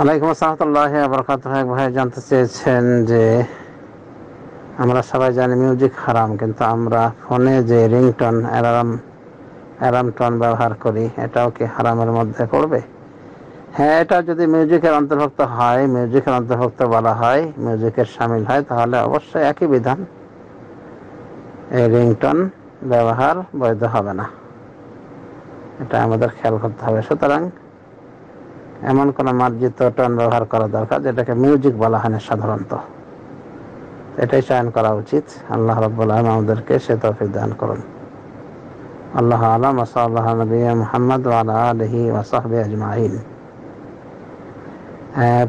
আলাইকুম আসসালামতুল্লাহ আবরকাত এক ভাই জানতে চেয়েছেন যে আমরা সবাই জানি মিউজিক হারাম কিন্তু আমরা ফোনে যে রিংটন অ্যালার্ম অ্যালার্মটন ব্যবহার করি এটাও কি হারামের মধ্যে পড়বে হ্যাঁ এটা যদি মিউজিকের অন্তর্ভুক্ত হয় মিউজিকের অন্তর্ভুক্ত বলা হয় মিউজিকের সামিল হয় তাহলে অবশ্যই একই বিধান এই রিংটন ব্যবহার বৈধ হবে না এটা আমাদের খেয়াল করতে হবে সুতরাং এমন কোনো মার্জিত টন ব্যবহার করা দরকার যেটাকে মিউজিক বলা হয় না সাধারণত এটাই চয়ন করা উচিত আল্লাহ রব্বুল আলম আমাদেরকে সে তফিক দান করুন আল্লাহ আলম আসাল্লাহ নবী মোহাম্মদ আলহি ওয়াসাহবি আজমাইন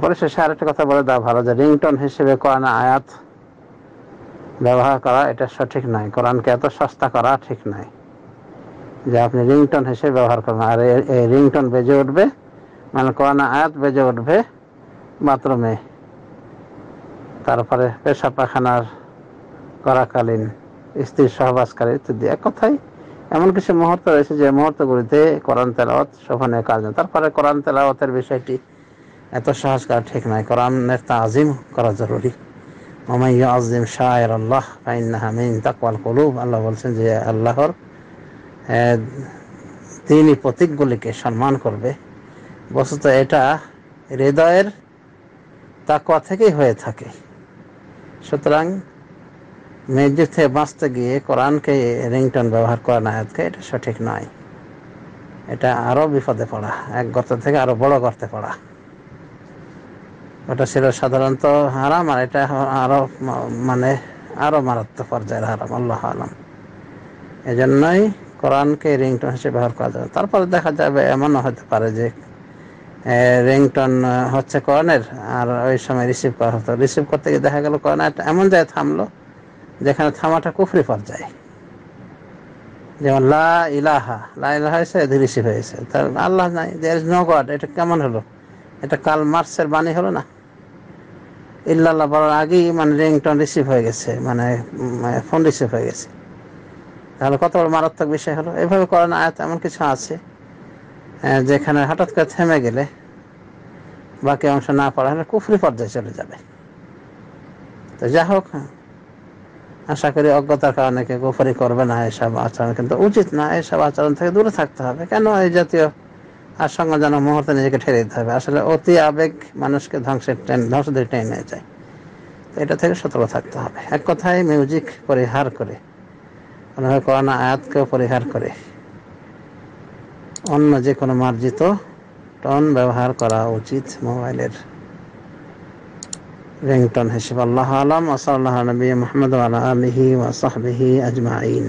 পরে শেষে আরেকটা কথা বলে দেওয়া ভালো যে রিংটন হিসেবে কোরআন আয়াত ব্যবহার করা এটা সঠিক নয় কোরআনকে এত সস্তা করা ঠিক নয় যে আপনি রিংটন হিসেবে ব্যবহার করবেন আর এই রিংটন বেজে উঠবে মানে কোরআন আয়াত বেজে উঠবে বাথরুমে তারপরে পেশা পাখানার করাকালীন স্ত্রী সহবাসকারী ইত্যাদি এক কথাই এমন কিছু মুহূর্ত রয়েছে যে মুহূর্তগুলিতে কোরআন তেলাওয়াত শোভনীয় কাজ নয় তারপরে কোরআন তেলাওয়াতের বিষয়টি এত সহজ করা ঠিক নয় কোরআনের তাজিম করা জরুরি ওমাই আজিম শাহের আল্লাহ ফাইনাহামিন তাকওয়াল কলুব আল্লাহ বলছেন যে আল্লাহর তিনি প্রতীকগুলিকে সম্মান করবে বস্তুত এটা হৃদয়ের তাকওয়া থেকেই হয়ে থাকে সুতরাং মেজুথে বাঁচতে গিয়ে কোরআনকে রিংটন ব্যবহার করা আজকে এটা সঠিক নয় এটা আরও বিপদে পড়া এক গর্ত থেকে আরও বড় গর্তে পড়া ওটা ছিল সাধারণত হারাম আর এটা আরও মানে আরও মারাত্মক পর্যায়ের হারাম আল্লাহ আলম এজন্যই কোরআনকে রিংটন হিসেবে ব্যবহার করা যাবে তারপরে দেখা যাবে এমনও হতে পারে যে রিংটন হচ্ছে কর্নের আর ওই সময় রিসিভ করা হতো রিসিভ করতে গিয়ে দেখা গেল কর্নারটা এমন জায়গায় থামলো যেখানে থামাটা কুফরি পর্যায়ে যেমন লা ইলাহা লা ইলাহা হয়েছে রিসিভ হয়েছে তার মানে আল্লাহ নাই দেয়ার ইজ নো গড এটা কেমন হলো এটা কাল মার্সের বাণী হলো না ইল্লাল্লাহ বলার আগেই মানে রিংটন রিসিভ হয়ে গেছে মানে ফোন রিসিভ হয়ে গেছে তাহলে কত বড় মারাত্মক বিষয় হলো এভাবে করেন আয়াত এমন কিছু আছে হ্যাঁ, যেখানে হঠাৎ করে থেমে গেলে বাকি অংশ না পড়া হলে কুফরি পর্যায়ে চলে যাবে তো যা হোক হ্যাঁ, আশা করি অজ্ঞতার কারণে কেউ কুফরি করবে না এসব আচরণ কিন্তু উচিত না এসব আচরণ থেকে দূরে থাকতে হবে কেন এই জাতীয় যেন মুহূর্তে নিজেকে ঠেলে দিতে হবে আসলে অতি আবেগ মানুষকে ধ্বংসের ট্রেন ধ্বংস দিয়ে নিয়ে যায় তো এটা থেকে সতর্ক থাকতে হবে এক কথায় মিউজিক পরিহার করে হয় করোনা আয়াতকেও পরিহার করে অন্য যে কোনো মার্জিত টোন ব্যবহার করা উচিত মোবাইলের রিংটোন হিসেবে আল্লাহ আলম ওসল নবী মোহাম্মদ আলা আলহি ওয়াসাহবিহি আজমাইন